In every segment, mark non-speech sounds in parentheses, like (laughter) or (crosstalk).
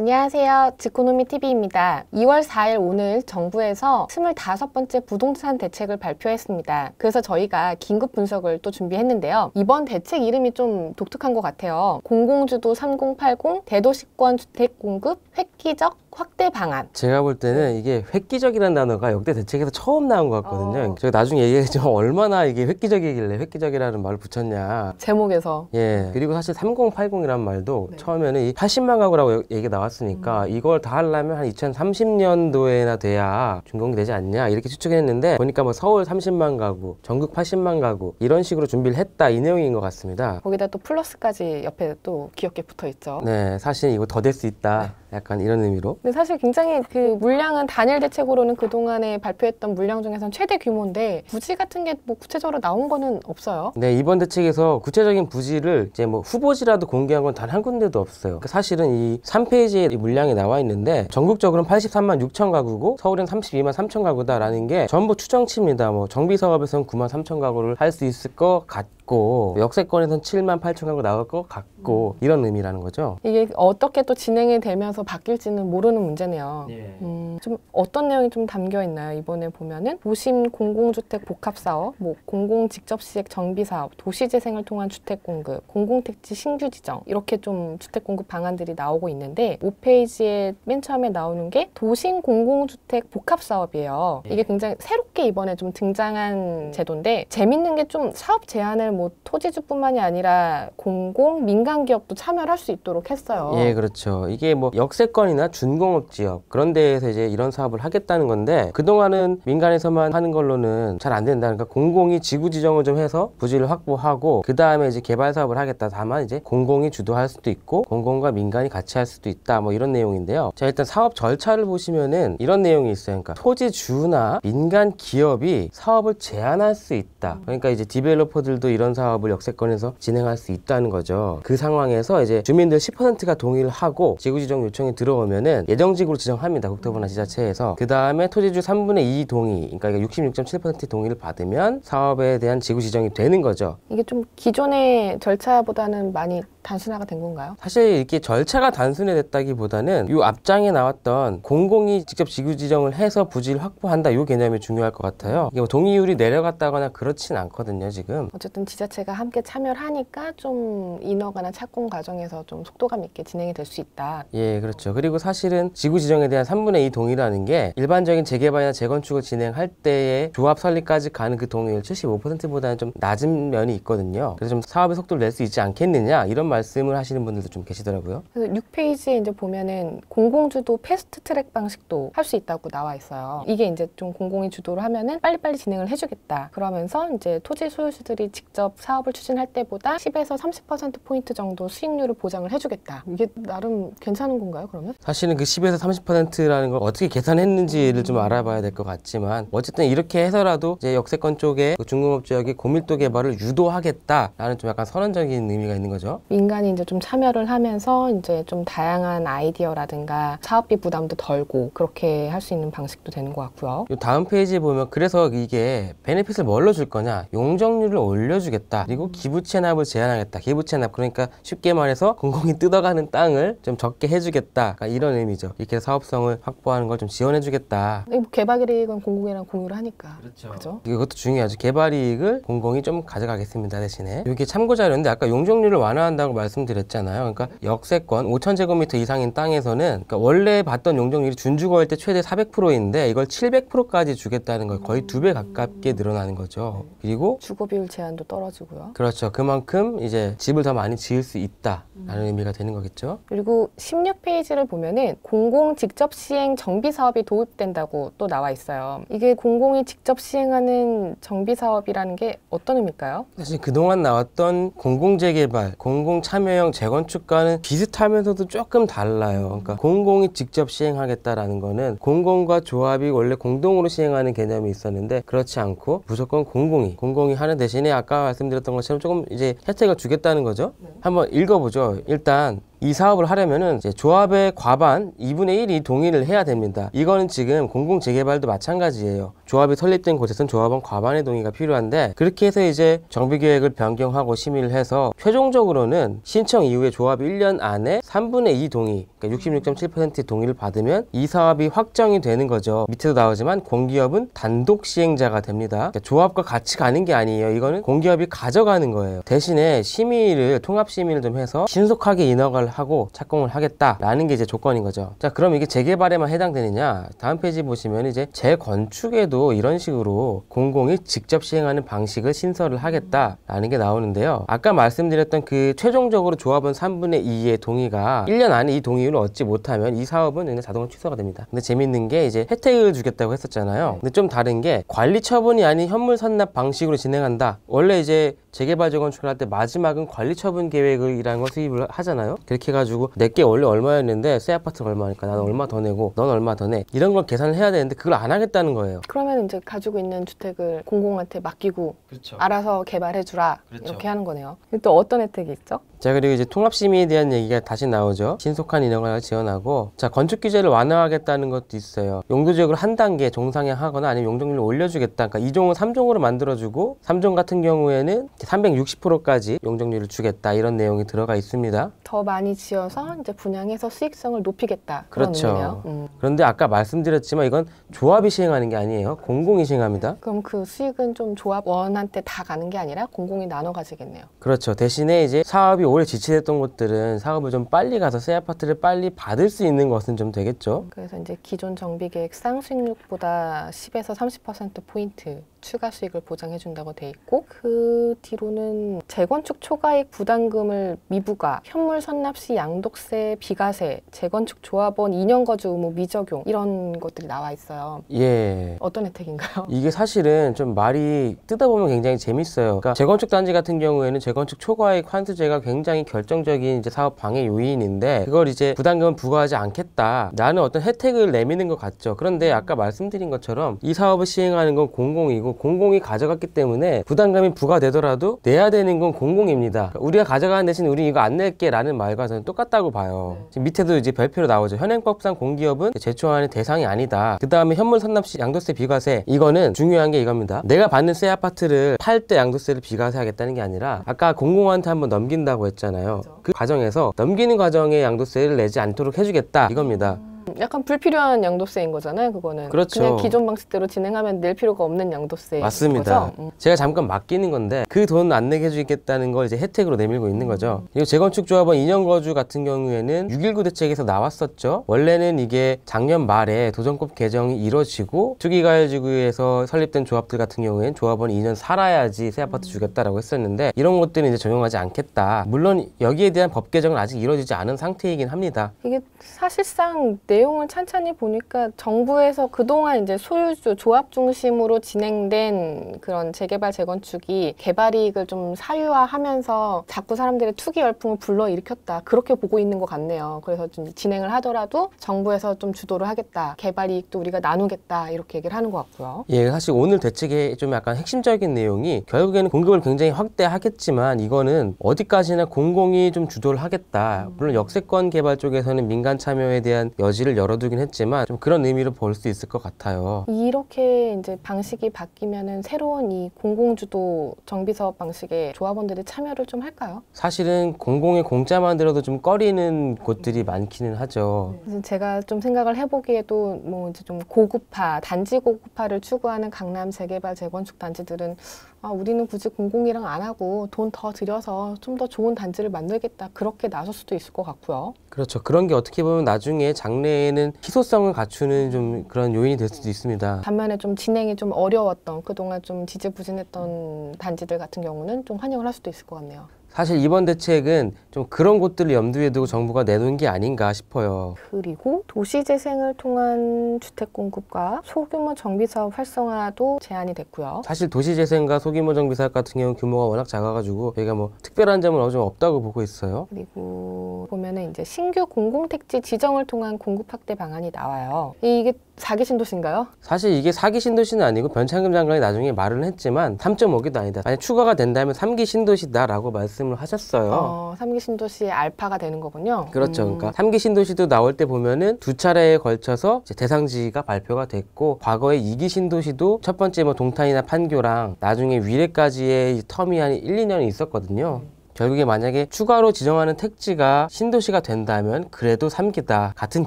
안녕하세요. 지코노미 TV입니다. 2월 4일 오늘 정부에서 25번째 부동산 대책을 발표했습니다. 그래서 저희가 긴급 분석을 또 준비했는데요. 이번 대책 이름이 좀 독특한 것 같아요. 공공주도 3080 대도시권 주택 공급 획기적 확대 방안. 제가 볼 때는 네. 이게 획기적이라는 단어가 역대 대책에서 처음 나온 것 같거든요. 어. 제가 나중에 얘기해죠 (laughs) 얼마나 이게 획기적이길래 획기적이라는 말을 붙였냐. 제목에서. 예. 그리고 사실 3080이라는 말도 네. 처음에는 이 80만 가구라고 얘기 나왔으니까 음. 이걸 다 하려면 한 2030년도에나 돼야 준공이 되지 않냐 이렇게 추측했는데 보니까 뭐 서울 30만 가구, 전국 80만 가구 이런 식으로 준비를 했다 이 내용인 것 같습니다. 거기다 또 플러스까지 옆에 또 귀엽게 붙어 있죠. 네, 사실 이거 더 될 수 있다. 네. 약간 이런 의미로. 근데 사실 굉장히 그 물량은 단일 대책으로는 그동안에 발표했던 물량 중에선 최대 규모인데 부지 같은 게 뭐 구체적으로 나온 거는 없어요. 네, 이번 대책에서 구체적인 부지를 이제 뭐 후보지라도 공개한 건 단 한 군데도 없어요. 그러니까 사실은 이 3페이지에 물량이 나와 있는데 전국적으로는 83만 6천 가구고 서울은 32만 3천 가구다라는 게 전부 추정치입니다. 뭐 정비 사업에서는 9만 3천 가구를 할 수 있을 것 같. 같고 역세권에선 7만 8천 가구 나올 것 같고 음. 이런 의미라는 거죠. 이게 어떻게 또 진행이 되면서 바뀔지는 모르는 문제네요. 예. 음, 좀 어떤 내용이 좀 담겨 있나요? 이번에 보면은 도심 공공주택 복합 사업, 뭐 공공 직접 시행 정비 사업, 도시 재생을 통한 주택 공급, 공공택지 신규 지정 이렇게 좀 주택 공급 방안들이 나오고 있는데 5페이지에 맨 처음에 나오는 게 도심 공공주택 복합 사업이에요. 예. 이게 굉장히 새롭게 이번에 좀 등장한 제도인데 재밌는 게 좀 사업 제안을 뭐 토지주뿐만이 아니라 공공 민간 기업도 참여할 수 있도록 했어요. 예, 그렇죠. 이게 뭐 역세권이나 준공업 지역 그런 데에서 이제 이런 사업을 하겠다는 건데 그동안은 민간에서만 하는 걸로는 잘 안 된다. 그러니까 공공이 지구 지정을 좀 해서 부지를 확보하고 그다음에 이제 개발 사업을 하겠다. 다만 이제 공공이 주도할 수도 있고 공공과 민간이 같이 할 수도 있다. 뭐 이런 내용인데요. 자, 일단 사업 절차를 보시면은 이런 내용이 있어요. 그러니까 토지주나 민간 기업이 사업을 제한할 수 있다. 그러니까 이제 디벨로퍼들도 이런 이런 사업을 역세권에서 진행할 수 있다는 거죠. 그 상황에서 이제 주민들 10%가 동의를 하고 지구지정 요청이 들어오면은 예정지구로 지정합니다. 국토부나 지자체에서 그 다음에 토지주 3분의 2 동의, 그러니까 66.7% 동의를 받으면 사업에 대한 지구지정이 되는 거죠. 이게 좀 기존의 절차보다는 많이 단순화가 된 건가요? 사실 이게 렇 절차가 단순해졌다기보다는 이 앞장에 나왔던 공공이 직접 지구 지정을 해서 부지를 확보한다 이 개념이 중요할 것 같아요. 이게 뭐 동의율이 내려갔다거나 그렇진 않거든요 지금. 어쨌든 지자체가 함께 참여를 하니까 좀 인허가나 착공 과정에서 좀 속도감 있게 진행이 될 수 있다. 예, 그렇죠. 그리고 사실은 지구 지정에 대한 3분의 2 동의라는 게 일반적인 재개발이나 재건축을 진행할 때의 조합 설립까지 가는 그 동의율 75%보다는 좀 낮은 면이 있거든요. 그래서 좀 사업의 속도를 낼 수 있지 않겠느냐 이런 말. 말씀을 하시는 분들도 좀 계시더라고요. 그래서 6페이지에 이제 보면은 공공주도 패스트 트랙 방식도 할 수 있다고 나와 있어요. 이게 이제 좀 공공이 주도를 하면은 빨리빨리 진행을 해주겠다. 그러면서 이제 토지 소유주들이 직접 사업을 추진할 때보다 10에서 30%포인트 정도 수익률을 보장을 해주겠다. 이게 나름 괜찮은 건가요, 그러면? 사실은 그 10에서 30%라는 걸 어떻게 계산했는지를 좀 알아봐야 될 것 같지만 어쨌든 이렇게 해서라도 이제 역세권 쪽에 그 중공업 지역의 고밀도 개발을 유도하겠다라는 좀 약간 선언적인 의미가 있는 거죠. 민간이 이제 좀 참여를 하면서 이제 좀 다양한 아이디어라든가 사업비 부담도 덜고 그렇게 할 수 있는 방식도 되는 것 같고요. 다음 페이지에 보면 그래서 이게 베네핏을 뭘로 줄 거냐 용적률을 올려주겠다 그리고 기부 채납을 제한하겠다 기부 채납 그러니까 쉽게 말해서 공공이 뜯어가는 땅을 좀 적게 해주겠다 그러니까 이런 의미죠. 이렇게 사업성을 확보하는 걸 좀 지원해주겠다. 뭐 개발이익은 공공이랑 공유를 하니까. 그렇죠. 그죠? 이것도 중요하죠. 개발이익을 공공이 좀 가져가겠습니다 대신에. 이게 참고자료인데 아까 용적률을 완화한다고 있다고 말씀드렸잖아요. 그러니까 역세권 5천 제곱미터 이상인 땅에서는 그러니까 원래 받던 용적률이 준주거할 때 최대 400%인데 이걸 700%까지 주겠다는 걸 거의 두 배 가깝게 늘어나는 거죠. 그리고 주거 비율 제한도 떨어지고요. 그렇죠. 그만큼 이제 집을 더 많이 지을 수 있다라는 음. 의미가 되는 거겠죠. 그리고 16페이지를 보면은 공공 직접 시행 정비 사업이 도입된다고 또 나와 있어요. 이게 공공이 직접 시행하는 정비 사업이라는 게 어떤 의미일까요? 사실 그동안 나왔던 공공 재개발, 공공 공공 참여형 재건축과는 비슷하면서도 조금 달라요. 그러니까 공공이 직접 시행하겠다라는 거는 공공과 조합이 원래 공동으로 시행하는 개념이 있었는데 그렇지 않고 무조건 공공이 공공이 하는 대신에 아까 말씀드렸던 것처럼 조금 이제 혜택을 주겠다는 거죠. 네. 한번 읽어보죠. 일단 이 사업을 하려면은 조합의 과반 2분의 1이 동의를 해야 됩니다. 이거는 지금 공공재개발도 마찬가지예요. 조합이 설립된 곳에선 조합원 과반의 동의가 필요한데 그렇게 해서 이제 정비계획을 변경하고 심의를 해서 최종적으로는 신청 이후에 조합 1년 안에 3분의 2 동의, 그러니까 66.7%의 동의를 받으면 이 사업이 확정이 되는 거죠. 밑에도 나오지만 공기업은 단독 시행자가 됩니다. 그러니까 조합과 같이 가는 게 아니에요. 이거는 공기업이 가져가는 거예요. 대신에 심의를 통합 심의를 좀 해서 신속하게 인허가를 하고 착공을 하겠다라는 게 이제 조건인 거죠. 자, 그럼 이게 재개발에만 해당되느냐? 다음 페이지 보시면 이제 재건축에도 이런 식으로 공공이 직접 시행하는 방식을 신설을 하겠다라는 게 나오는데요. 아까 말씀드렸던 그 최종적으로 조합은 3분의 2의 동의가 1년 안에 이 동의를 얻지 못하면 이 사업은 그냥 자동으로 취소가 됩니다. 근데 재밌는 게 이제 혜택을 주겠다고 했었잖아요. 네. 근데 좀 다른 게 관리 처분이 아닌 현물 산납 방식으로 진행한다. 원래 이제 재개발 재건축을 할 때 마지막은 관리 처분 계획이라는 을걸수입을 하잖아요. 이렇게 해가지고 내게 원래 얼마였는데 새아파트 얼마니까 나는 얼마 더 내고 넌 얼마 더 내 이런 걸 계산을 해야 되는데 그걸 안 하겠다는 거예요. 그러면 이제 가지고 있는 주택을 공공한테 맡기고 그렇죠. 알아서 개발해주라 그렇죠. 이렇게 하는 거네요. 또 어떤 혜택이 있죠? 자 그리고 이제 통합심의에 대한 얘기가 다시 나오죠 신속한 인허가를 지원하고 자 건축 규제를 완화하겠다는 것도 있어요 용도지역을 한 단계 정상향하거나 아니면 용적률을 올려주겠다 그러니까 2종을 3종으로 만들어주고 3종 같은 경우에는 360%까지 용적률을 주겠다 이런 내용이 들어가 있습니다 더 많이 지어서 이제 분양해서 수익성을 높이겠다 그런 그렇죠. 음. 그런데 아까 말씀드렸지만 이건 조합이 시행하는 게 아니에요 공공이 시행합니다 그럼 그 수익은 좀 조합원한테 다 가는 게 아니라 공공이 나눠 가지겠네요 그렇죠 대신에 이제 사업이 오래 지체됐던 곳들은 사업을 좀 빨리 가서 새 아파트를 빨리 받을 수 있는 것은 좀 되겠죠. 그래서 이제 기존 정비 계획 상승률보다 10에서 30% 포인트 추가 수익을 보장해준다고 돼 있고 그 뒤로는 재건축 초과액 부담금을 미부과 현물 선납시 양도세, 비과세, 재건축 조합원 2년 거주 의무 미적용 이런 것들이 나와 있어요. 예. 어떤 혜택인가요? (laughs) 이게 사실은 좀 말이 뜨다 보면 굉장히 재밌어요. 그러니까 재건축 단지 같은 경우에는 재건축 초과액 환수제가 굉장히 결정적인 이제 사업 방해 요인인데 그걸 이제 부담금은 부과하지 않겠다. 나는 어떤 혜택을 내미는 것 같죠. 그런데 아까 말씀드린 것처럼 이 사업을 시행하는 건 공공이고 되고 공공이 가져갔기 때문에 부담감이 부과되더라도 내야 되는 건 공공입니다. 그러니까 우리가 가져가는 대신 우리 이거 안 낼게 라는 말과 저는 똑같다고 봐요. 네. 지금 밑에도 이제 별표로 나오죠. 현행법상 공기업은 제초하는 대상이 아니다. 그 다음에 현물 산납시 양도세 비과세 이거는 중요한 게 이겁니다. 내가 받는 새 아파트를 팔 때 양도세를 비과세하겠다는 게 아니라 아까 공공한테 한번 넘긴다고 했잖아요. 그그 과정에서 넘기는 과정에 양도세를 내지 않도록 해주겠다 이겁니다. 음. 약간 불필요한 양도세인 거잖아요, 그거는. 그렇죠. 그냥 기존 방식대로 진행하면 낼 필요가 없는 양도세. 맞습니다. 음. 제가 잠깐 맡기는 건데 그 돈 안 내게 해주겠다는 걸 이제 혜택으로 내밀고 있는 거죠. 음. 그 재건축 조합원 2년 거주 같은 경우에는 6.19 대책에서 나왔었죠. 원래는 이게 작년 말에 도전법 개정이 이뤄지고 투기가해지구에서 설립된 조합들 같은 경우에는 조합원 2년 살아야지 새 아파트 음. 주겠다라고 했었는데 이런 것들은 이제 적용하지 않겠다. 물론 여기에 대한 법 개정은 아직 이뤄지지 않은 상태이긴 합니다. 이게 사실상 내 내용을 찬찬히 보니까 정부에서 그동안 이제 소유주 조합 중심으로 진행된 그런 재개발 재건축이 개발 이익을 좀 사유화하면서 자꾸 사람들의 투기 열풍을 불러일으켰다 그렇게 보고 있는 것 같네요. 그래서 좀 진행을 하더라도 정부에서 좀 주도를 하겠다 개발 이익도 우리가 나누겠다 이렇게 얘기를 하는 것 같고요. 예, 사실 오늘 대책의 좀 약간 핵심적인 내용이 결국에는 공급을 굉장히 확대하겠지만 이거는 어디까지나 공공이 좀 주도를 하겠다. 물론 역세권 개발 쪽에서는 민간 참여에 대한 여지를 길을 열어두긴 했지만 좀 그런 의미로 볼 수 있을 것 같아요. 이렇게 이제 방식이 바뀌면은 새로운 이 공공주도 정비사업 방식에 조합원들이 참여를 좀 할까요? 사실은 공공의 공짜만 들어도 좀 꺼리는 곳들이 많기는 하죠. 네. 제가 좀 생각을 해보기에도 뭐 이제 좀 고급화, 단지 고급화를 추구하는 강남 재개발 재건축 단지들은 아, 우리는 굳이 공공이랑 안 하고 돈 더 들여서 좀 더 좋은 단지를 만들겠다 그렇게 나설 수도 있을 것 같고요. 그렇죠. 그런 게 어떻게 보면 나중에 장래에는 희소성을 갖추는 좀 그런 요인이 될 수도 있습니다. 반면에 좀 진행이 좀 어려웠던 그동안 좀 지지부진했던 단지들 같은 경우는 좀 환영을 할 수도 있을 것 같네요. 사실 이번 대책은 좀 그런 곳들을 염두에 두고 정부가 내놓은 게 아닌가 싶어요. 그리고 도시재생을 통한 주택 공급과 소규모 정비사업 활성화도 제안이 됐고요. 사실 도시재생과 소규모 정비사업 같은 경우 규모가 워낙 작아가지고 저희가 뭐 특별한 점은 어 없다고 보고 있어요. 그리고 보면은 이제 신규 공공택지 지정을 통한 공급 확대 방안이 나와요. 이게 사기 신도시인가요? 사실 이게 사기 신도시는 아니고 변창금 장관이 나중에 말은 했지만 3.5기도 아니다. 만약 추가가 된다면 3기 신도시다라고 말씀을 하셨어요. 어, 3기 신도시의 알파가 되는 거군요. 그렇죠. 음. 그러니까 3기 신도시도 나올 때 보면은 두 차례에 걸쳐서 대상지가 발표가 됐고 과거에 2기 신도시도 첫 번째 뭐 동탄이나 판교랑 나중에 위례까지의 텀이 한 1, 2년이 있었거든요. 음. 결국에 만약에 추가로 지정하는 택지가 신도시가 된다면 그래도 3기다 같은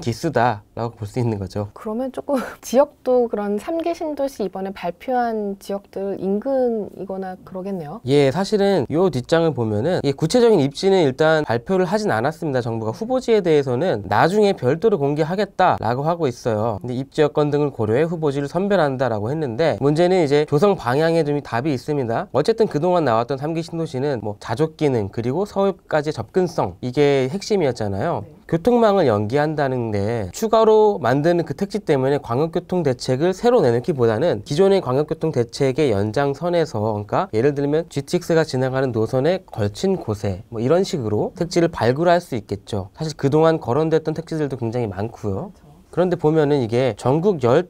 기수다 라고 볼 수 있는 거죠. 그러면 조금 (laughs) 지역도 그런 3개 신도시 이번에 발표한 지역들 인근이거나 그러겠네요. 예, 사실은 요 뒷장을 보면은 예, 구체적인 입지는 일단 발표를 하진 않았습니다. 정부가 후보지에 대해서는 나중에 별도로 공개하겠다라고 하고 있어요. 근데 입지 여건 등을 고려해 후보지를 선별한다라고 했는데 문제는 이제 조성 방향에 좀 답이 있습니다. 어쨌든 그동안 나왔던 3개 신도시는 뭐 자족 기능 그리고 서울까지 접근성 이게 핵심이었잖아요. 네. 교통망을 연기한다는데 추가로 만드는 그 택지 때문에 광역교통 대책을 새로 내놓기보다는 기존의 광역교통 대책의 연장선에서 그러니까 예를 들면 GTX가 지나가는 노선에 걸친 곳에 뭐 이런 식으로 택지를 발굴할 수 있겠죠. 사실 그동안 거론됐던 택지들도 굉장히 많고요. 그런데 보면은 이게 전국 15에서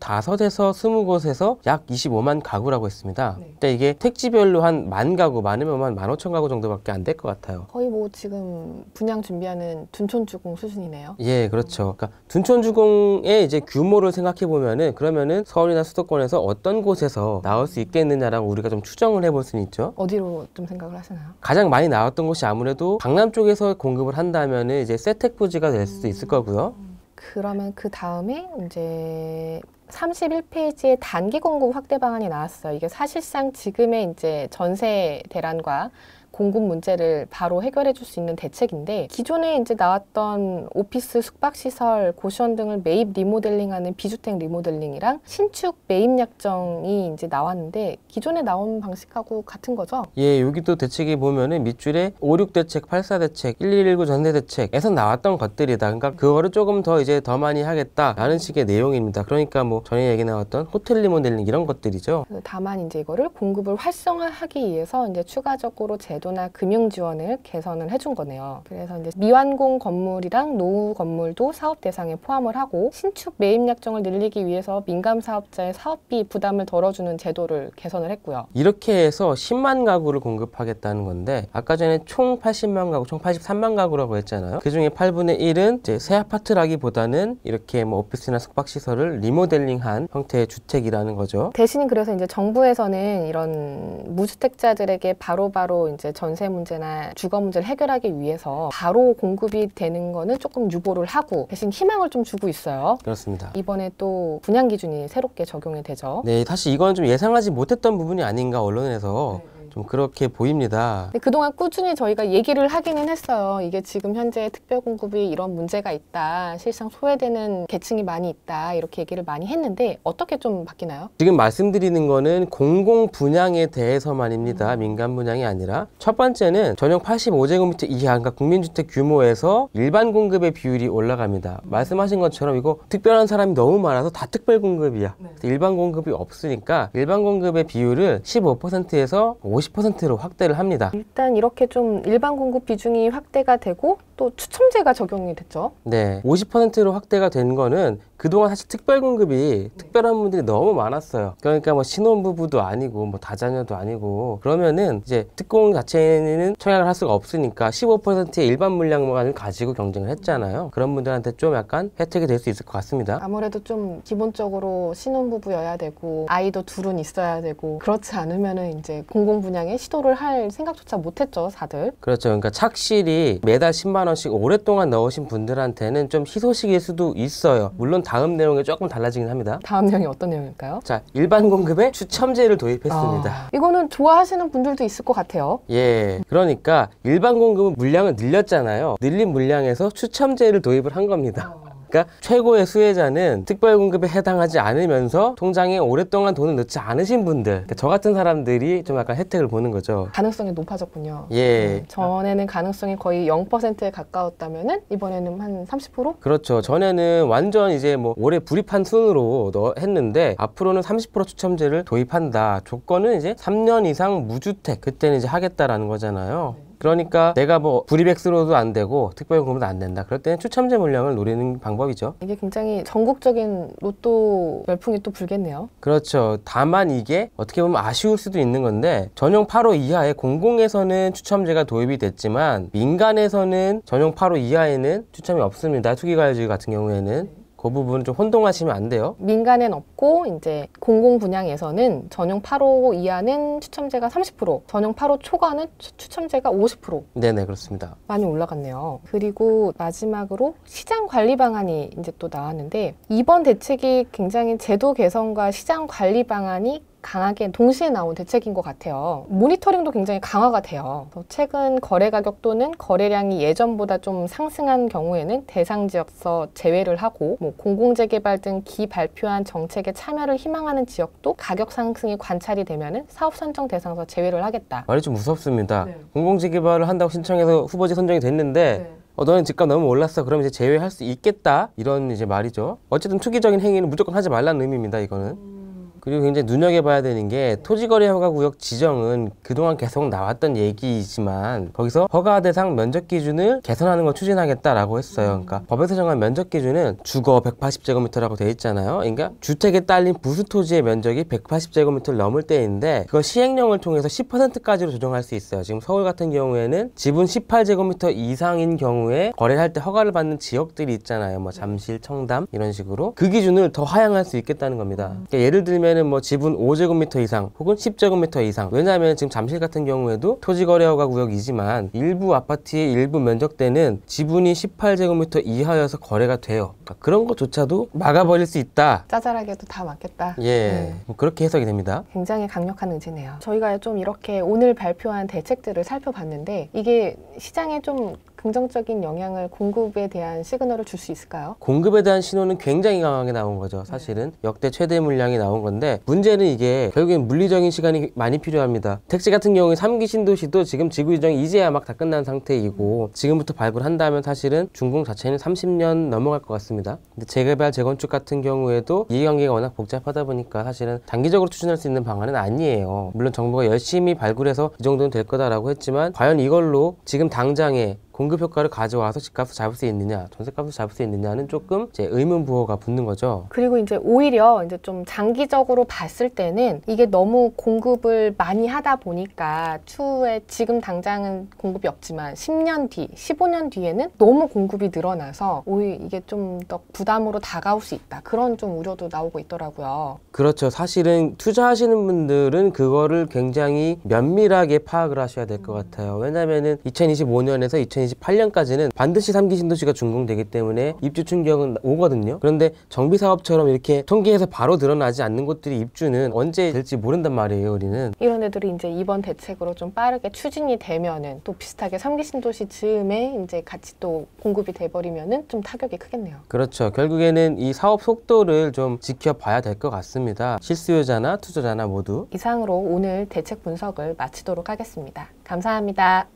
20곳에서 약 25만 가구라고 했습니다. 네. 근데 이게 택지별로 한 만 가구, 많으면 한1 5 0가구 정도밖에 안 될 것 같아요. 거의 뭐 지금 분양 준비하는 둔촌주공 수준이네요. 예, 그렇죠. 그러니까 둔촌주공의 이제 규모를 생각해 보면은 그러면은 서울이나 수도권에서 어떤 곳에서 나올 수 있겠느냐라고 우리가 좀 추정을 해 볼 수는 있죠. 어디로 좀 생각을 하시나요? 가장 많이 나왔던 곳이 아무래도 강남 쪽에서 공급을 한다면은 이제 세택 부지가 될 수도 있을 거고요. 음. 그러면 그 다음에 이제 31페이지에 단기 공급 확대 방안이 나왔어요. 이게 사실상 지금의 이제 전세 대란과 공급 문제를 바로 해결해 줄 수 있는 대책인데 기존에 이제 나왔던 오피스 숙박시설 고시원 등을 매입 리모델링하는 비주택 리모델링이랑 신축 매입 약정이 이제 나왔는데 기존에 나온 방식하고 같은 거죠? 예, 여기도 대책이 보면은 밑줄에 56대책, 84대책, 1119 전세대책에서 나왔던 것들이다. 그러니까 그거를 조금 더 이제 더 많이 하겠다라는 식의 내용입니다. 그러니까 뭐 전에 얘기 나왔던 호텔 리모델링 이런 것들이죠. 다만 이제 이거를 공급을 활성화하기 위해서 이제 추가적으로 제 제도나 금융 지원을 개선을 해 준 거네요. 그래서 이제 미완공 건물이랑 노후 건물도 사업 대상에 포함을 하고 신축 매입 약정을 늘리기 위해서 민감 사업자의 사업비 부담을 덜어주는 제도를 개선을 했고요. 이렇게 해서 10만 가구를 공급하겠다는 건데 아까 전에 총 80만 가구, 총 83만 가구라고 했잖아요. 그중에 8분의 1은 이제 새 아파트라기보다는 이렇게 뭐 오피스나 숙박 시설을 리모델링한 형태의 주택이라는 거죠. 대신 그래서 이제 정부에서는 이런 무주택자들에게 바로바로 바로 이제 전세 문제나 주거 문제를 해결하기 위해서 바로 공급이 되는 거는 조금 유보를 하고 대신 희망을 좀 주고 있어요. 그렇습니다. 이번에 또 분양 기준이 새롭게 적용이 되죠. 네, 사실 이건 좀 예상하지 못했던 부분이 아닌가 언론에서 네. 네. 좀 그렇게 보입니다. 네, 그동안 꾸준히 저희가 얘기를 하기는 했어요. 이게 지금 현재 특별공급이 이런 문제가 있다. 실상 소외되는 계층이 많이 있다. 이렇게 얘기를 많이 했는데 어떻게 좀 바뀌나요? 지금 말씀드리는 거는 공공 분양에 대해서만입니다. 음. 민간 분양이 아니라 첫 번째는 전용 85제곱미터 이하 그러니까 국민주택 규모에서 일반 공급의 비율이 올라갑니다. 음. 말씀하신 것처럼 이거 특별한 사람이 너무 많아서 다 특별 공급이야. 네. 일반 공급이 없으니까 일반 공급의 비율을 15%에서 50 50%로 확대를 합니다. 일단 이렇게 좀 일반 공급 비중이 확대가 되고 또 추첨제가 적용이 됐죠. 네. 50%로 확대가 된 거는 그동안 사실 특별 공급이 특별한 분들이 너무 많았어요. 그러니까 뭐 신혼부부도 아니고 뭐 다자녀도 아니고 그러면은 이제 특공 자체는 청약을 할 수가 없으니까 15%의 일반 물량만 을 가지고 경쟁을 했잖아요. 그런 분들한테 좀 약간 혜택이 될 수 있을 것 같습니다. 아무래도 좀 기본적으로 신혼부부여야 되고 아이도 둘은 있어야 되고 그렇지 않으면은 이제 공공분 분양에 시도를 할 생각조차 못했죠, 다들. 그렇죠. 그러니까 착실히 매달 10만 원씩 오랫동안 넣으신 분들한테는 좀 희소식일 수도 있어요. 물론 다음 내용이 조금 달라지긴 합니다. 다음 내용이 어떤 내용일까요? 자, 일반 공급에 추첨제를 도입했습니다. 아, 이거는 좋아하시는 분들도 있을 것 같아요. 예. 그러니까 일반 공급은 물량을 늘렸잖아요. 늘린 물량에서 추첨제를 도입을 한 겁니다. 어. 그러니까 최고의 수혜자는 특별공급에 해당하지 않으면서 통장에 오랫동안 돈을 넣지 않으신 분들 그러니까 저 같은 사람들이 좀 약간 혜택을 보는 거죠. 가능성이 높아졌군요. 예. 네. 전에는 가능성이 거의 0%에 가까웠다면은 이번에는 한 30%? 그렇죠. 전에는 완전 이제 뭐 올해 불입한 순으로 했는데 앞으로는 30% 추첨제를 도입한다. 조건은 이제 3년 이상 무주택 그때는 이제 하겠다라는 거잖아요. 네. 그러니까 내가 뭐 불이백스로도 안 되고 특별연금도 안 된다. 그럴 때는 추첨제 물량을 노리는 방법이죠. 이게 굉장히 전국적인 로또 열풍이 또 불겠네요. 그렇죠. 다만 이게 어떻게 보면 아쉬울 수도 있는 건데 전용 8호 이하의 공공에서는 추첨제가 도입이 됐지만 민간에서는 전용 8호 이하에는 추첨이 없습니다. 투기가요지 같은 경우에는 그 부분 좀 혼동하시면 안 돼요. 민간엔 없고 이제 공공 분양에서는 전용 8호 이하는 추첨제가 30%, 전용 8호 초과는 추, 첨제가 50%. 네네 그렇습니다. 많이 올라갔네요. 그리고 마지막으로 시장 관리 방안이 이제 또 나왔는데 이번 대책이 굉장히 제도 개선과 시장 관리 방안이 강하게 동시에 나온 대책인 것 같아요. 모니터링도 굉장히 강화가 돼요. 최근 거래 가격 또는 거래량이 예전보다 좀 상승한 경우에는 대상 지역서 제외를 하고 뭐 공공재개발 등 기발표한 정책에 참여를 희망하는 지역도 가격 상승이 관찰이 되면 사업 선정 대상서 제외를 하겠다. 말이 좀 무섭습니다. 네. 공공재개발을 한다고 신청해서 후보지 선정이 됐는데 네. 어, 너는 집값 너무 올랐어. 그럼 이제 제외할 수 있겠다. 이런 이제 말이죠. 어쨌든 투기적인 행위는 무조건 하지 말라는 의미입니다. 이거는. 음... 그리고 굉장히 눈여겨봐야 되는 게 토지거래 허가구역 지정은 그동안 계속 나왔던 얘기이지만 거기서 허가 대상 면적 기준을 개선하는 걸 추진하겠다라고 했어요. 그러니까 법에서 정한 면적 기준은 주거 180제곱미터라고 돼 있잖아요. 그러니까 주택에 딸린 부수 토지의 면적이 180제곱미터를 넘을 때인데 그걸 시행령을 통해서 10%까지로 조정할 수 있어요. 지금 서울 같은 경우에는 지분 18제곱미터 이상인 경우에 거래할 때 허가를 받는 지역들이 있잖아요. 뭐 잠실, 청담 이런 식으로 그 기준을 더 하향할 수 있겠다는 겁니다. 그러니까 예를 들면 경우에는 뭐 지분 5제곱미터 이상 혹은 10제곱미터 이상 왜냐하면 지금 잠실 같은 경우에도 토지거래허가 구역이지만 일부 아파트의 일부 면적대는 지분이 18제곱미터 이하여서 거래가 돼요 그러니까 그런 것조차도 막아버릴 수 있다 짜잘하게도 다 막겠다 예 음. 뭐 그렇게 해석이 됩니다 굉장히 강력한 의지네요 저희가 좀 이렇게 오늘 발표한 대책들을 살펴봤는데 이게 시장에 좀 긍정적인 영향을 공급에 대한 시그널을 줄 수 있을까요? 공급에 대한 신호는 굉장히 강하게 나온 거죠. 네. 사실은 역대 최대 물량이 나온 건데 문제는 이게 결국엔 물리적인 시간이 많이 필요합니다. 택시 같은 경우에 3기 신도시도 지금 지구 이정이 이제야 막 다 끝난 상태이고 지금부터 발굴한다면 사실은 중공 자체는 30년 넘어갈 것 같습니다. 근데 재개발 재건축 같은 경우에도 이해관계가 워낙 복잡하다 보니까 사실은 단기적으로 추진할 수 있는 방안은 아니에요. 물론 정부가 열심히 발굴해서 이 정도는 될 거다라고 했지만 과연 이걸로 지금 당장에 공급 효과를 가져와서 집값을 잡을 수 있느냐, 전세값을 잡을 수 있느냐는 조금 이제 의문 부호가 붙는 거죠. 그리고 이제 오히려 이제 좀 장기적으로 봤을 때는 이게 너무 공급을 많이 하다 보니까 추후에 지금 당장은 공급이 없지만 10년 뒤, 15년 뒤에는 너무 공급이 늘어나서 오히려 이게 좀 더 부담으로 다가올 수 있다. 그런 좀 우려도 나오고 있더라고요. 그렇죠. 사실은 투자하시는 분들은 그거를 굉장히 면밀하게 파악을 하셔야 될 것 같아요. 왜냐면은 2025년에서 2025 2028년까지는 반드시 3기 신도시가 준공되기 때문에 입주 충격은 오거든요. 그런데 정비 사업처럼 이렇게 통계에서 바로 드러나지 않는 곳들이 입주는 언제 될지 모른단 말이에요, 우리는. 이런 애들이 이제 이번 대책으로 좀 빠르게 추진이 되면은 또 비슷하게 3기 신도시 즈음에 이제 같이 또 공급이 돼버리면은 좀 타격이 크겠네요. 그렇죠. 결국에는 이 사업 속도를 좀 지켜봐야 될 것 같습니다. 실수요자나 투자자나 모두. 이상으로 오늘 대책 분석을 마치도록 하겠습니다. 감사합니다.